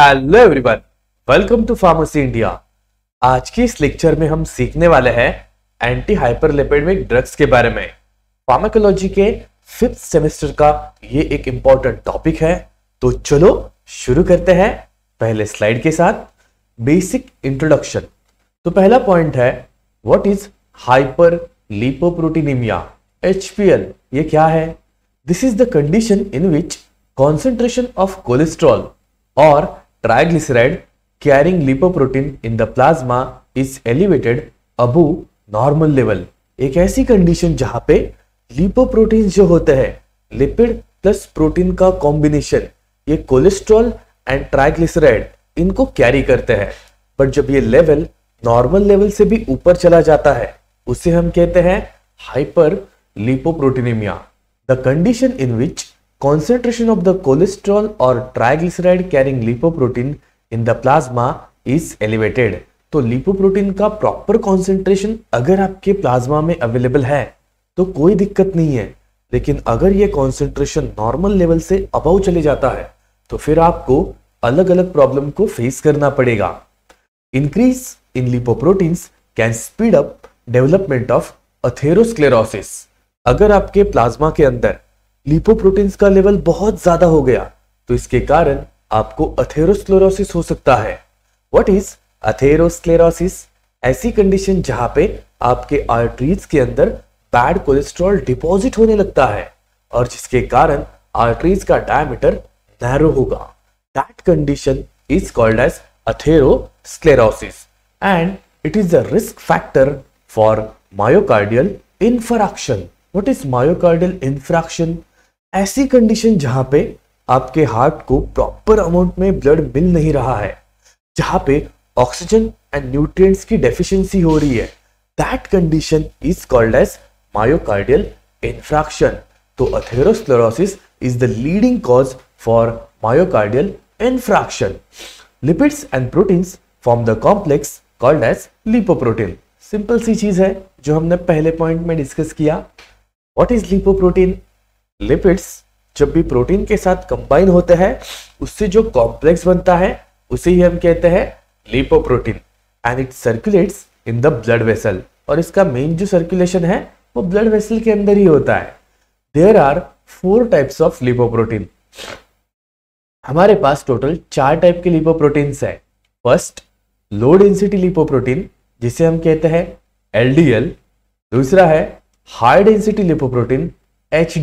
Hello everyone welcome to pharmacy India आज की इस लेक्चर में हम सीखने वाले हैं एंटी हाइपरलिपिडमिक ड्रग्स के बारे में फार्माकोलॉजी के फिफ्थ सेमेस्टर का ये एक इंपॉर्टेंट टॉपिक है तो चलो शुरू करते हैं पहले स्लाइड के साथ बेसिक इंट्रोडक्शन तो पहला पॉइंट है what is hyperlipoproteinemia H ये क्या है this is the condition in which concentration of cholesterol और Triglyceride carrying lipoprotein in the plasma is elevated above normal level. एक ऐसी कंडीशन जहां पे लिपोप्रोटीन जो होते हैं लिपिड प्लस प्रोटीन का कॉम्बिनेशन ये कोलेस्ट्रॉल एंड ट्राइग्लिसराइड इनको कैरी करते हैं बट जब ये लेवल नॉर्मल लेवल से भी ऊपर चला जाता है उसे हम कहते हैं hyperlipoproteinemia the condition in which Concentration of the cholesterol or triglyceride carrying lipoprotein in the plasma is elevated. तो लिपोप्रोटीन का प्रॉपर कॉन्सेंट्रेशन अगर आपके प्लाज्मा में अवेलेबल है तो कोई दिक्कत नहीं है लेकिन अगर ये कॉन्सेंट्रेशन नॉर्मल लेवल से अबाउ चले जाता है तो फिर आपको अलग अलग प्रॉब्लम को फेस करना पड़ेगा increase in lipoproteins can speed up development of atherosclerosis अगर आपके प्लाज्मा के अंदर लिपोप्रोटीन्स का लेवल बहुत ज्यादा हो गया तो इसके कारण आपको अथेरोस्क्लेरोसिस हो सकता है व्हाट इज अथेरोस्क्लेरोसिस ऐसी कंडीशन जहां पे आपके आर्टरीज के अंदर बैड कोलेस्ट्रॉल डिपॉजिट होने लगता है और जिसके कारण आर्टरीज का डायमीटर नैरो होगा that condition is called as atherosclerosis and it is a risk factor for myocardial infarction what is myocardial infarction ऐसी कंडीशन जहां पे आपके हार्ट को प्रॉपर अमाउंट में ब्लड मिल नहीं रहा है जहां पे ऑक्सीजन एंड न्यूट्रिएंट्स की डेफिशिएंसी हो रही है that condition is called as myocardial infarction तो atherosclerosis is the leading cause for myocardial infarction lipids and proteins form the complex called as lipoprotein simple सी चीज है जो हमने पहले पॉइंट में डिस्कस किया व्हाट इज लिपोप्रोटीन लिपिड्स जब भी प्रोटीन के साथ कंबाइन होते हैं उससे जो कॉम्प्लेक्स बनता है उसे ही हम कहते हैं lipoprotein and it circulates in the blood vessel और इसका मेन जो सर्कुलेशन है वो ब्लड वेसल के अंदर ही होता है there are four types of lipoprotein हमारे पास टोटल चार टाइप के लिपोप्रोटीन्स है फर्स्ट लो डेंसिटी लिपोप्रोटीन जिसे हम कहते हैं एल दूसरा है हाई डेंसिटी लिपोप्रोटीन एच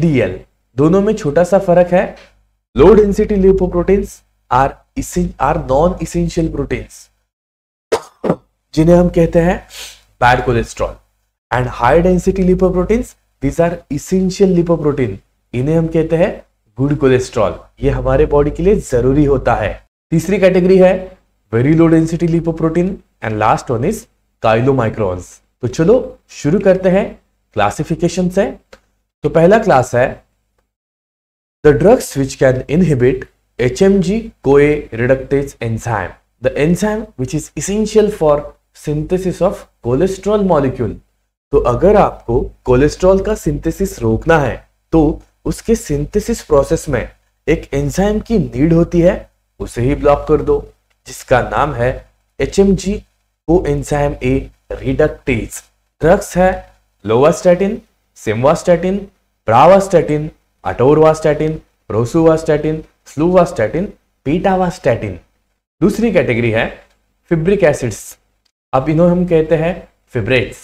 दोनों में छोटा सा फर्क है low density lipoproteins are are non essential proteins जिन्हें हम कहते हैं bad cholesterol and high density lipoproteins these are essential lipoprotein इन्हें हम कहते हैं गुड कोलेस्ट्रॉल ये हमारे बॉडी के लिए जरूरी होता है तीसरी कैटेगरी है very low density lipoprotein and last one is chylomicrons तो चलो शुरू करते हैं क्लासिफिकेशन से तो पहला क्लास है the drugs which can inhibit H M G CoA reductase enzyme the enzyme which is essential for synthesis of cholesterol molecule तो अगर आपको कोलेस्ट्रॉल का सिंथेसिस रोकना है तो उसके सिंथेसिस प्रोसेस में एक एंजाइम की नीड होती है उसे ही ब्लॉक कर दो जिसका नाम है एच एम जी को एंजाइम ए रिडक्टेज ड्रग्स है लोवास्टैटिन सिम्वास्टैटिन प्रावास्टैटिन अटोरवास्टैटिन रोसुवास्टैटिन स्लूवास्टैटिन पीटावास्टैटिन दूसरी कैटेगरी है फिब्रिक एसिड्स अब इन्हों हम कहते हैं fibrates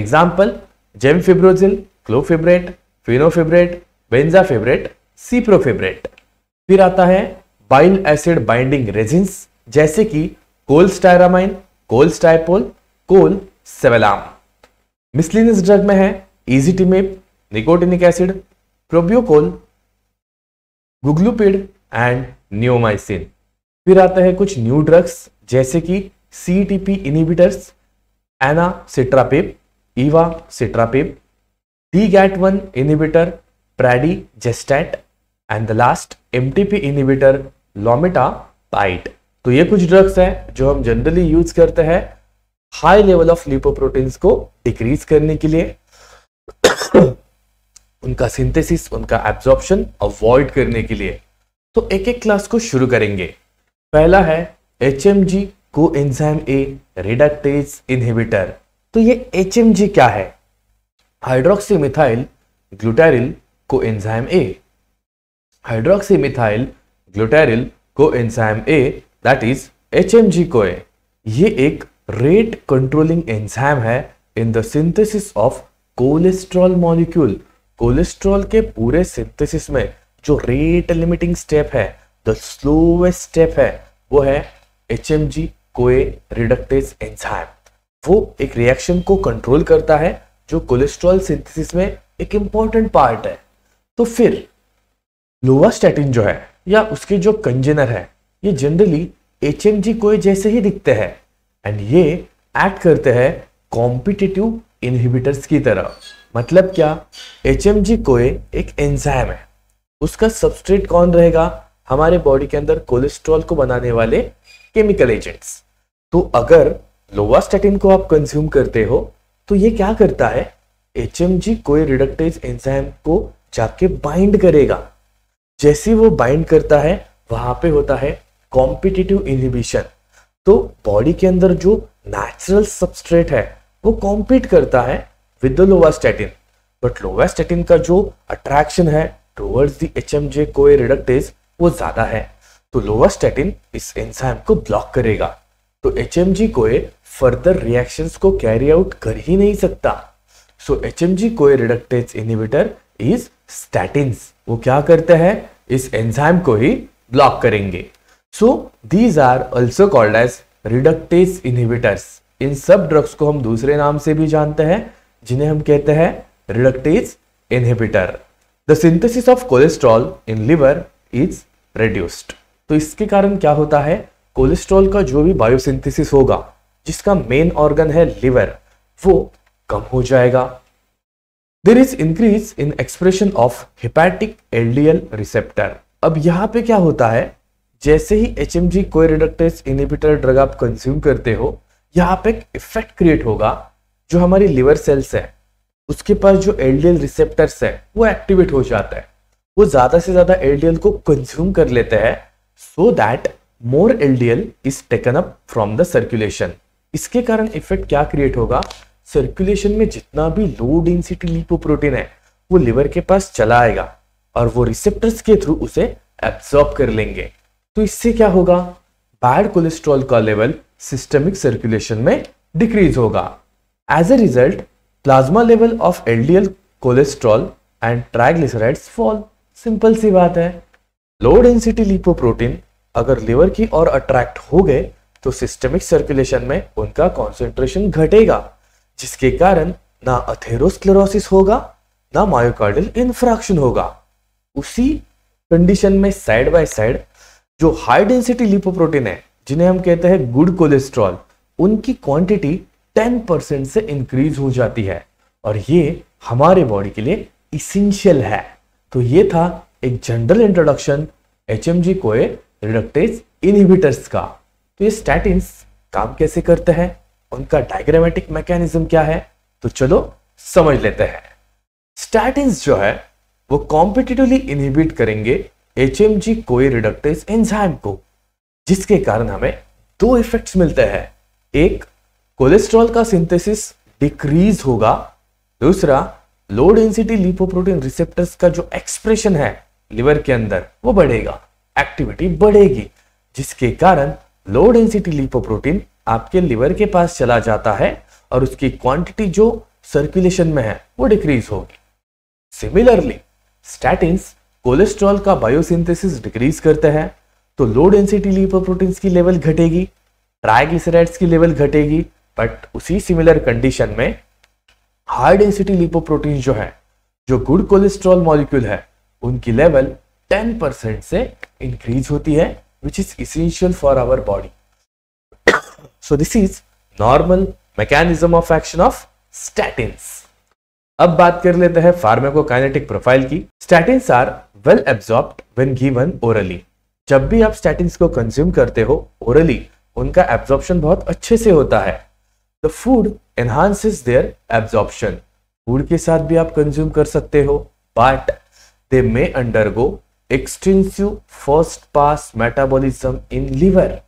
example gemfibrozil clofibrate fenofibrate bezafibrate ciprofibrate फिर आता है बाइल एसिड बाइंडिंग रेजिन्स जैसे कि कोल कोल्स्टाइपोल कोल सेवेलाम मिसलिनियस ड्रग में है easytimab, nicotinic acid probucol gugulipid and neomycin फिर आते हैं कुछ न्यू ड्रग्स जैसे कि C T P inhibitors anacetrapib evacetrapib DGAT one inhibitor pradigastat and the last M T P inhibitor lomitapide तो ये कुछ drugs हैं जो हम जनरली यूज करते हैं हाई लेवल ऑफ लिपोप्रोटीन्स को डिक्रीज करने के लिए उनका सिंथेसिस उनका एब्जॉर्प्शन अवॉइड करने के लिए तो एक एक क्लास को शुरू करेंगे पहला है एच एम जी को एंजाइम ए रिडक्टेज इनहिबिटर तो ये एच एम जी क्या है hydroxy methyl glutaryl coenzyme A hydroxy methyl glutaryl coenzyme A that is H M G CoA ये एक रेट कंट्रोलिंग एंजाइम है in the synthesis of cholesterol molecule cholesterol के पूरे synthesis में जो rate limiting step है the slowest step है वो है H M G CoA reductase enzyme वो एक रिएक्शन को कंट्रोल करता है जो कोलेस्ट्रॉल सिंथेसिस में एक इंपॉर्टेंट पार्ट है तो फिर लोवास्टेटिन जो है या उसके जो कंजेनर है ये जनरली एच एम जी कोए जैसे ही दिखते हैं एंड ये एक्ट करते हैं कॉम्पिटिटिव इनहिबिटर्स की तरह मतलब क्या एच एम जी कोए एक एंजाइम है उसका सबस्ट्रेट कौन रहेगा हमारे बॉडी के अंदर कोलेस्ट्रॉल को बनाने वाले केमिकल एजेंट्स तो अगर लोवास्टेटिन को आप कंज्यूम करते हो तो ये क्या करता है H M G CoA reductase enzyme को जाके बाइंड करेगा जैसे वो बाइंड करता है वहां पे होता है कॉम्पिटिटिव इनहिबिशन तो बॉडी के अंदर जो नेचुरल सबस्ट्रेट है वो कॉम्पीट करता है with the lovastatin but lovastatin का जो अट्रैक्शन है towards the H M G CoA reductase वो ज़्यादा है तो लोवास्टेटिन इस एंजाइम को ब्लॉक करेगा तो एच एम जी को फर्दर रिएक्शन को कैरी आउट कर ही नहीं सकता सो एच एम जी को रिडक्टेज इनिबिटर इज स्टैटिन्स वो क्या करते हैं इस एंजाइम को ही ब्लॉक करेंगे so these are also called as reductase inhibitors इन सब ड्रग्स को हम दूसरे नाम से भी जानते हैं जिन्हें हम कहते हैं reductase inhibitor the synthesis of cholesterol in liver is reduced तो इसके कारण क्या होता है कोलेस्ट्रॉल का जो भी बायोसिंथेसिस होगा जिसका मेन ऑर्गन है लिवर वो कम हो जाएगा there is increase in expression of hepatic LDL receptor अब यहां पे क्या होता है जैसे ही H M G CoA reductase inhibitor drug आप कंज्यूम करते हो यहाँ पे एक इफेक्ट क्रिएट होगा जो हमारी लिवर सेल्स है उसके पास जो एल रिसेप्टर्स है वो एक्टिवेट हो जाता है वो ज़्यादा से ज़्यादा एल को कंज्यूम कर लेते हैं so that more L is taken up from the circulation इसके कारण इफेक्ट क्या क्रिएट होगा सर्कुलेशन में जितना भी लो डेंसिटी लिपोप्रोटीन है वो लिवर के पास चला आएगा और वो रिसेप्टर्स के थ्रू उसे एब्सॉर्ब कर लेंगे तो इससे क्या होगा बैड कोलेस्ट्रॉल का लेवल सिस्टमिक सर्कुलेशन में डिक्रीज होगा as a result plasma level of LDL cholesterol and triglycerides fall simple सी बात है लो डेंसिटी लिपोप्रोटीन अगर लिवर की ओर अट्रैक्ट हो गए तो सिस्टमिक सर्कुलेशन में उनका कॉन्सेंट्रेशन घटेगा जिसके कारण ना अथेरोस्क्लेरोसिस होगा ना मायोकार्डियल इन्फ्रैक्शन होगा उसी कंडीशन में साइड बाय साइड जो हाई डेंसिटी लिपोप्रोटीन है जिन्हें हम कहते हैं गुड कोलेस्ट्रॉल उनकी क्वांटिटी 10% से इंक्रीज हो जाती है और ये हमारे बॉडी के लिए इसेंशियल है तो ये था एक general introduction H M G CoA reductase inhibitors का तो ये स्टैटिन्स काम कैसे करते हैं उनका डायग्रामेटिक मैकेनिज्म क्या है तो चलो समझ लेते हैं स्टैटिन्स जो है वो कॉम्पिटिटिवली इनहिबिट करेंगे H M G CoA reductase enzyme को जिसके कारण हमें दो इफेक्ट्स मिलते हैं एक कोलेस्ट्रॉल का सिंथेसिस डिक्रीज होगा दूसरा लो डेंसिटी लिपोप्रोटीन रिसेप्टर्स का जो एक्सप्रेशन है लिवर के अंदर वो बढ़ेगा एक्टिविटी बढ़ेगी जिसके कारण लो डेंसिटी लिपोप्रोटीन आपके लिवर के पास चला जाता है और उसकी क्वांटिटी जो सर्कुलेशन में है वो डिक्रीज होगी सिमिलरली स्टैटिन कोलेस्ट्रॉल का बायोसिंथेसिस डिक्रीज करते हैं तो लो डेंसिटी प्रोटीन्स की लेवल घटेगी ट्राइग्लिसराइड्स की लेवल घटेगी बट उसी सिमिलर कंडीशन में हाई डेंसिटी लिपोप्रोटीन जो है जो गुड कोलेस्ट्रॉल मॉलिक्यूल है उनकी लेवल 10 परसेंट से इंक्रीज होती है which is essential for our body so this is normal mechanism of action of statins अब बात कर लेते हैं फार्मेकोकाइनेटिक प्रोफाइल की statins are well absorb when given orally जब भी आप स्टैटिन्स को कंज्यूम करते हो ओरली उनका एब्जॉर्प्शन बहुत अच्छे से होता है the food enhances their absorption food के साथ भी आप कंज्यूम कर सकते हो but they may undergo extensive first pass metabolism in liver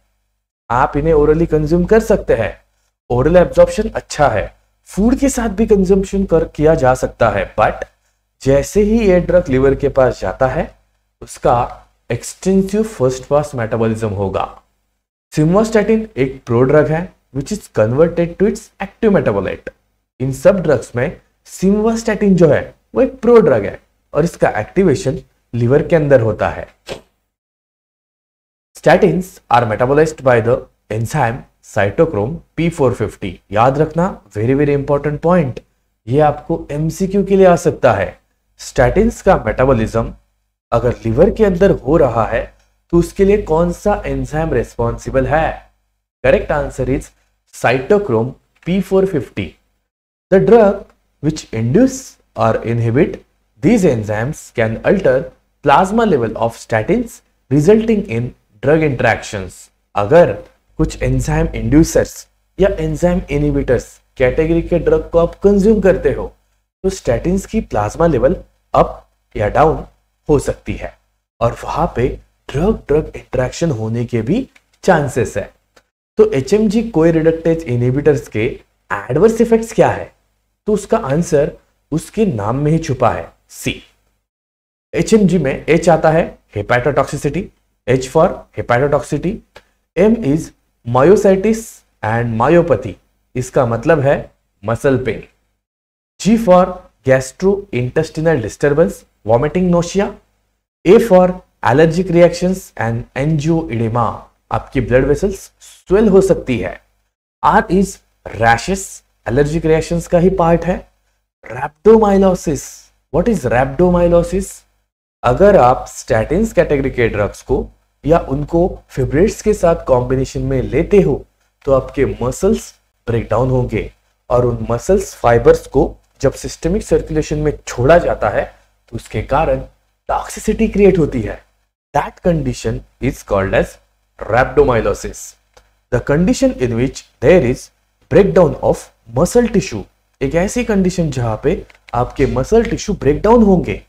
आप इन्हें ओरली कंज्यूम कर सकते हैं ओरल एब्जॉर्प्शन अच्छा है फूड के साथ भी कंजम्पशन कर किया जा सकता है बट जैसे ही ये ड्रग लिवर के पास जाता है उसका एक्सटेंसिव फर्स्ट पास मेटाबॉलिज्म होगा सिमोस्टेटिन एक प्रोड्रग है which is converted to its active metabolite इन सब ड्रग्स में सिमोस्टेटिन जो है वो एक प्रोड्रग है और इसका एक्टिवेशन लिवर के अंदर होता है statins are metabolised by the enzyme cytochrome P450 याद रखना वेरी वेरी इंपॉर्टेंट पॉइंट ये आपको एमसीक्यू के लिए आ सकता है स्टैटिन्स का मेटाबॉलिज्म अगर लिवर के अंदर हो रहा है तो उसके लिए कौन सा एंजाइम रेस्पॉन्सिबल है correct answer is cytochrome P450. The drug which induce और inhibit these enzymes can alter plasma level of statins resulting in drug interaction अगर कुछ एंजाइम इंड्यूसर्स या एंजाइम इनिबिटर्स कैटेगरी के ड्रग को आप कंज्यूम करते हो तो स्टैटिन की प्लाज्मा लेवल अप या डाउन हो सकती है और वहां पे ड्रग ड्रग इंट्रैक्शन होने के भी चांसेस है तो एच एम जी को इनिबिटर्स के एडवर्स इफेक्ट्स क्या है तो उसका आंसर उसके नाम में ही छुपा है सी एच एम जी में एच आता है hepatotoxicity H for hepatotoxicity M is myositis and myopathy इसका मतलब है muscle pain G for gastro intestinal disturbance vomiting nausea A for allergic allergic and angio angioedema. आपकी ब्लड वेसल्स स्वेल हो सकती है R is rashes allergic reactions का ही part है रैप्डोमाइलोसिस व्हाट इज रैप्डोमाइलोसिस अगर आप स्टैटिन कैटेगरी के ड्रग्स को या उनको फिब्रेट्स के साथ कॉम्बिनेशन में लेते हो तो आपके मसल्स ब्रेक डाउन होंगे और उन मसल्स फाइबर्स को जब सिस्टमिक सर्कुलेशन में छोड़ा जाता है उसके कारण टॉक्सिसिटी क्रिएट होती है that condition is called as rhabdomyolysis the condition in which there is breakdown of muscle tissue एक ऐसी कंडीशन जहां पे आपके मसल टिश्यू ब्रेकडाउन होंगे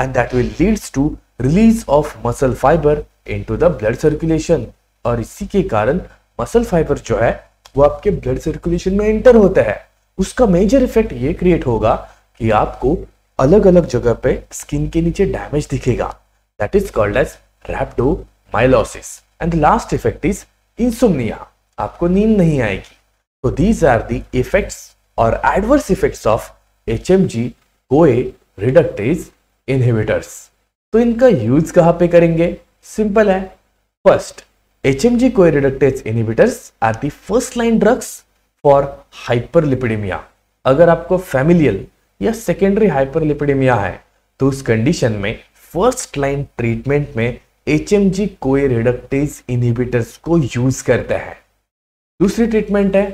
and that will leads to release of muscle fibre into the blood circulation और इसी के कारण मसल फाइबर जो है वो आपके ब्लड सर्कुलेशन में एंटर होता है उसका मेजर इफेक्ट ये क्रिएट होगा कि आपको अलग अलग जगह पे स्किन के नीचे डैमेज दिखेगा that is called as rhabdomyolysis and last effect is insomnia आपको नींद नहीं आएगी तो दीज आर दी इफेक्ट्स और adverse effects of H M G CoA reductase inhibitors तो इनका यूज कहाँ पे करेंगे सिंपल है first H M G HMG reductase inhibitors are the first line drugs for hyperlipidaemia अगर आपको फैमिलियल या सेकेंडरी हाइपरलिपिडेमिया है तो उस कंडीशन में फर्स्ट लाइन ट्रीटमेंट में H M G CoA reductase inhibitors को यूज करते हैं दूसरी ट्रीटमेंट है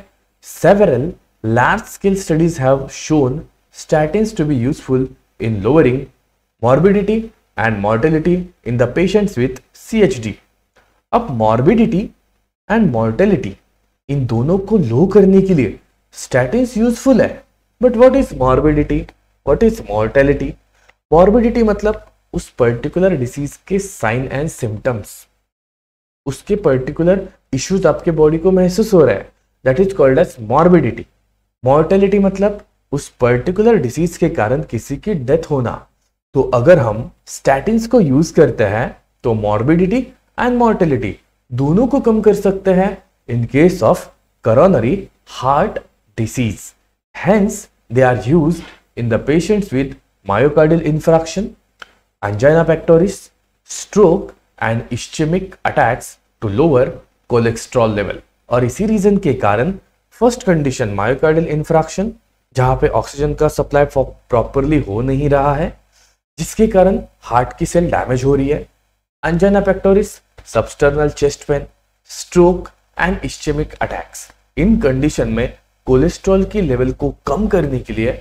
several large scale studies have shown to be useful in lowering morbidity and mortality in the patients with C H D अब morbidity and mortality इन दोनों को low करने के लिए statins यूजफुल है but what is morbidity what is mortality morbidity मतलब उस पर्टिकुलर डिसीज के साइन एंड सिम्टम्स उसके पर्टिकुलर इश्यूज आपके बॉडी को महसूस हो रहा है that is called as morbidity mortality मतलब उस पर्टिकुलर डिसीज के कारण किसी की डेथ होना तो अगर हम स्टैटिन को यूज करते हैं तो मॉर्बिडिटी एंड मॉर्टेलिटी दोनों को कम कर सकते हैं in case of coronary heart disease Hence, they are used in the patients with myocardial infarction, angina pectoris, stroke and ischemic attacks to lower cholesterol level और इसी रीजन के कारण फर्स्ट कंडीशन मायोकार्डियल इंफ्रैक्शन जहाँ पे oxygen का supply properly हो नहीं रहा है जिसके कारण हार्ट की सेल डैमेज हो रही है angina pectoris substernal chest pain stroke and ischemic attacks इन कंडीशन में कोलेस्ट्रॉल की लेवल को कम करने के लिए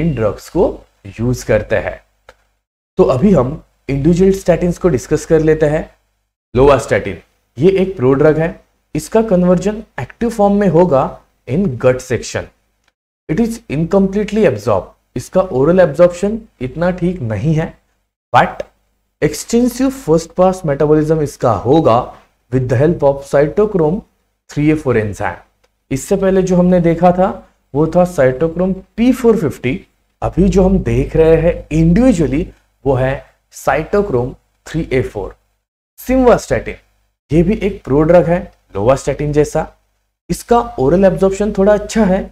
इन ड्रग्स को यूज करते हैं तो अभी हम इंडिविजुअल स्टैटिन्स को डिस्कस कर लेते हैं लोवास्टैटिन ये एक प्रो ड्रग है इसका कन्वर्जन एक्टिव फॉर्म में होगा in gut section it is incompletely absorb इसका ओरल एब्जॉर्प्शन इतना ठीक नहीं है but extensive first pass metabolism इसका होगा with the help of cytochrome three A four enzyme इससे पहले जो हमने देखा था वो था साइटोक्रोम P450 अभी जो हम देख रहे हैं इंडिविजुअली वो है साइटोक्रोम 3A4 सिम्वास्टैटिन ये भी एक प्रो ड्रग है लोवास्टैटिन जैसा इसका ओरल एब्जॉर्प्शन थोड़ा अच्छा है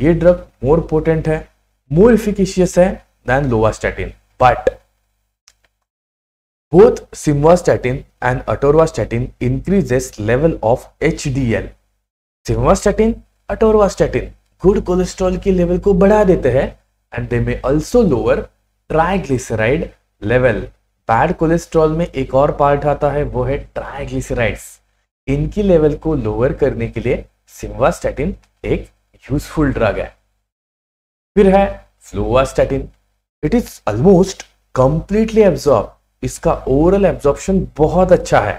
ये ड्रग मोर पोटेंट है मोर इफिकेशियस है than lovastatin but and atorvastatin increases level of H D L simvastatin atorvastatin good cholesterol की लेवल को बढ़ा देते हैं and they may also lower triglyceride level bad cholesterol में एक और पार्ट आता है वो है ट्राइग्लिसराइड्स इनकी लेवल को लोअर करने के लिए सिम्वास्टेटिन एक यूजफुल ड्रग है फिर है fluvastatin it is almost completely absorb इसका ओवरऑल एब्जॉर्प्शन बहुत अच्छा है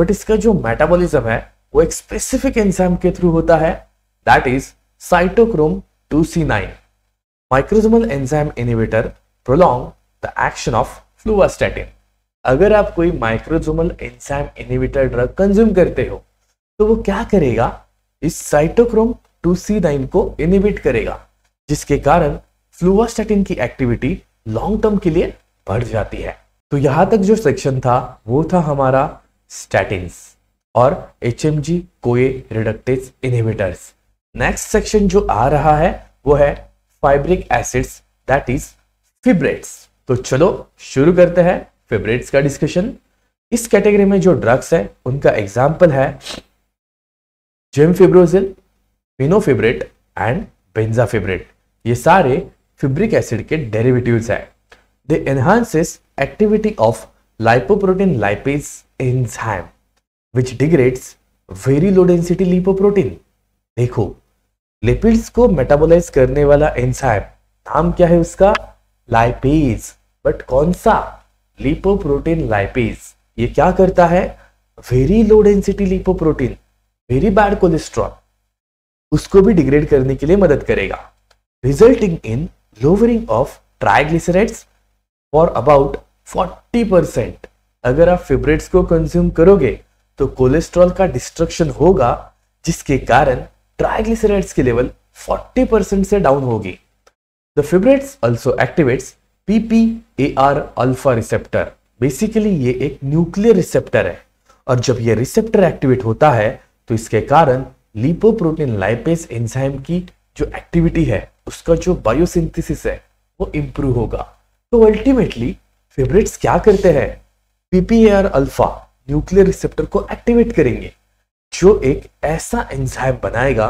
बट इसका जो मेटाबॉलिज्म है वो एक स्पेसिफिक एंजाइम के थ्रू होता है that is cytochrome 2C9 microsomal enzyme inhibitor prolong the action of fluvastatin अगर आप कोई microsomal enzyme inhibitor drug consume करते हो तो वो क्या करेगा इस साइटोक्रोम 2C9 को इनिबिट करेगा जिसके कारण फ्लुवास्टैटिन की एक्टिविटी लॉन्ग टर्म के लिए बढ़ जाती है तो यहां तक जो सेक्शन था वो था हमारा स्टैटिन्स और H M G CoA reductase inhibitors next section जो आ रहा है वो है fibric acids that is fibrates तो चलो शुरू करते हैं फिब्रेट्स का डिस्कशन इस कैटेगरी में जो ड्रग्स है उनका एग्जाम्पल है जेम फिब्रोजिल पिनोफिब्रेट एंड बेंजाफिब्रेट ये सारे फिब्रिक एसिड के डेरिवेटिव है they enhances activity of lipoprotein lipase enzyme which degrades very low density lipoprotein देखो लिपिड्स को मेटाबोलाइज करने वाला एंजाइम नाम क्या है उसका लाइपेज बट कौन सा लिपोप्रोटीन लाइपेज ये क्या करता है very low density lipoprotein very bad cholesterol उसको भी डिग्रेड करने के लिए मदद करेगा resulting in lowering of triglycerides for about 40 percent अगर आप फेवरेट्स को कंज्यूम करोगे तो कोलेस्ट्रॉल का डिस्ट्रक्शन होगा जिसके कारण ट्राइग्लिसराइड्स की लेवल 40 परसेंट से डाउन होगी the fibrates also activates PP A R alpha receptor basically ये एक न्यूक्लियर रिसेप्टर है और जब ये रिसेप्टर एक्टिवेट होता है तो इसके कारण लिपोप्रोटीन लाइपेस एंजाइम की जो एक्टिविटी है उसका जो बायोसिंथेसिस है वो इंप्रूव होगा तो अल्टीमेटली फेवरेट्स क्या करते हैं पीपीआर अल्फा न्यूक्लियर रिसेप्टर को एक्टिवेट करेंगे जो एक ऐसा एंजाइम बनाएगा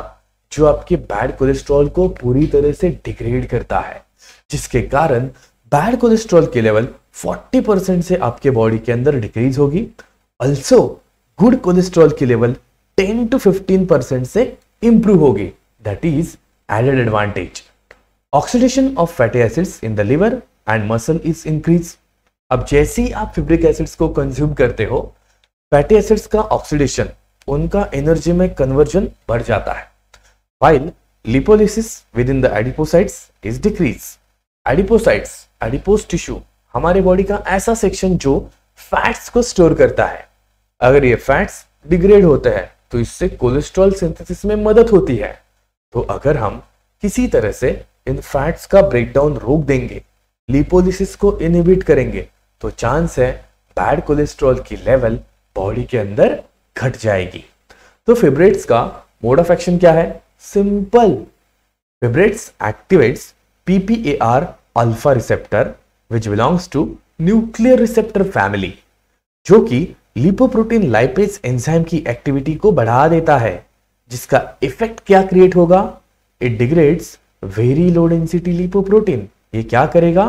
जो आपके बैड कोलेस्ट्रॉल को पूरी तरह से डिग्रेड करता है जिसके कारण बैड कोलेस्ट्रॉल के लेवल 40 परसेंट से आपके बॉडी के अंदर डिक्रीज होगी अल्सो गुड कोलेस्ट्रॉल की लेवल 10 टू 15 परसेंट से इंप्रूव होगी that is added advantage oxidation of fatty acids in the liver and muscle is increase अब जैसे ही आप फिब्रिक एसिड्स को कंज्यूम करते हो फैटी एसिड्स का ऑक्सीडेशन उनका एनर्जी में कन्वर्जन बढ़ जाता है while lipolysis with in the adipocytes is decrease adipocytes adipose tissue हमारे बॉडी का ऐसा सेक्शन जो फैट्स को स्टोर करता है अगर ये फैट्स डिग्रेड होते हैं तो इससे कोलेस्ट्रॉल सिंथेसिस में मदद होती है तो अगर हम किसी तरह से इन फैट्स का ब्रेकडाउन रोक देंगे लिपोलिसिस को इनहिबिट करेंगे तो चांस है बैड कोलेस्ट्रॉल की लेवल बॉडी के अंदर घट जाएगी तो फेबरेट्स का मोड ऑफ एक्शन क्या है simple fibrates activates PPAR alpha receptor which belongs to nuclear receptor family जो कि लिपोप्रोटीन लाइपेज एंजाइम की एक्टिविटी को बढ़ा देता है जिसका इफेक्ट क्या क्रिएट होगा it degrades very low density lipoprotein ये क्या करेगा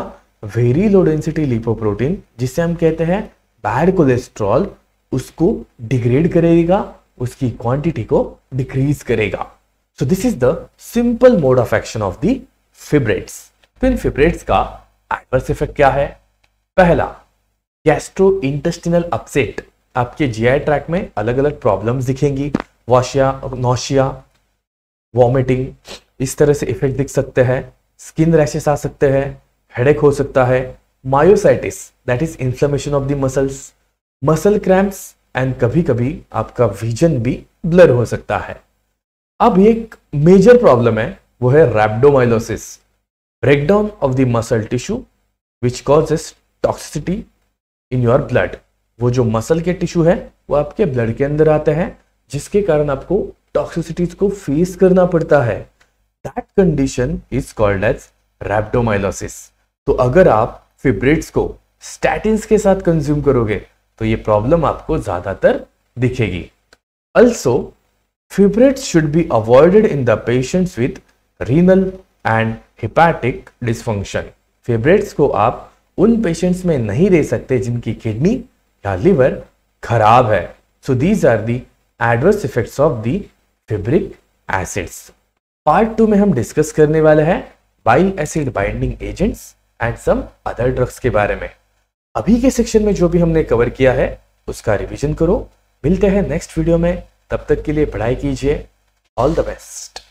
वेरी लो डेंसिटी लिपोप्रोटीन जिसे हम कहते हैं बैड कोलेस्ट्रॉल उसको डिग्रेड करेगा उसकी क्वांटिटी को डिक्रीज करेगा so this is the simple mode of action of the fibrates तो इन फिब्रेट्स का एडवर्स इफेक्ट क्या है पहला गैस्ट्रो इंटेस्टिनल अपसेट आपके जीआई ट्रैक में अलग अलग प्रॉब्लम्स दिखेंगी वाशिया नोशिया वॉमिटिंग इस तरह से इफेक्ट दिख सकते हैं स्किन रैशेस आ सकते हैं हेडेक हो सकता है myositis that is inflammation of the muscles muscle cramps and कभी कभी आपका विजन भी ब्लर हो सकता है अब एक मेजर प्रॉब्लम है वो है rhabdomyolysis breakdown of the muscle tissue which causes toxicity in your blood वो जो मसल के टिश्यू है वो आपके ब्लड के अंदर आते हैं जिसके कारण आपको टॉक्सिसिटीज को फेस करना पड़ता है that condition is called as rhabdomyolysis तो अगर आप फिब्रेट्स को स्टैटिन के साथ कंज्यूम करोगे तो ये प्रॉब्लम आपको ज़्यादातर दिखेगी also fibrates should be avoided in the patients with renal and hepatic dysfunction. fibrates को आप उन पेशेंट्स में नहीं दे सकते जिनकी किडनी या लिवर खराब है so these are the adverse effects of the fibric acids part two में हम डिस्कस करने वाले हैं bile acid binding agents and some other drugs के बारे में अभी के सेक्शन में जो भी हमने कवर किया है उसका रिवीजन करो मिलते हैं नेक्स्ट वीडियो में तब तक के लिए पढ़ाई कीजिए ऑल द बेस्ट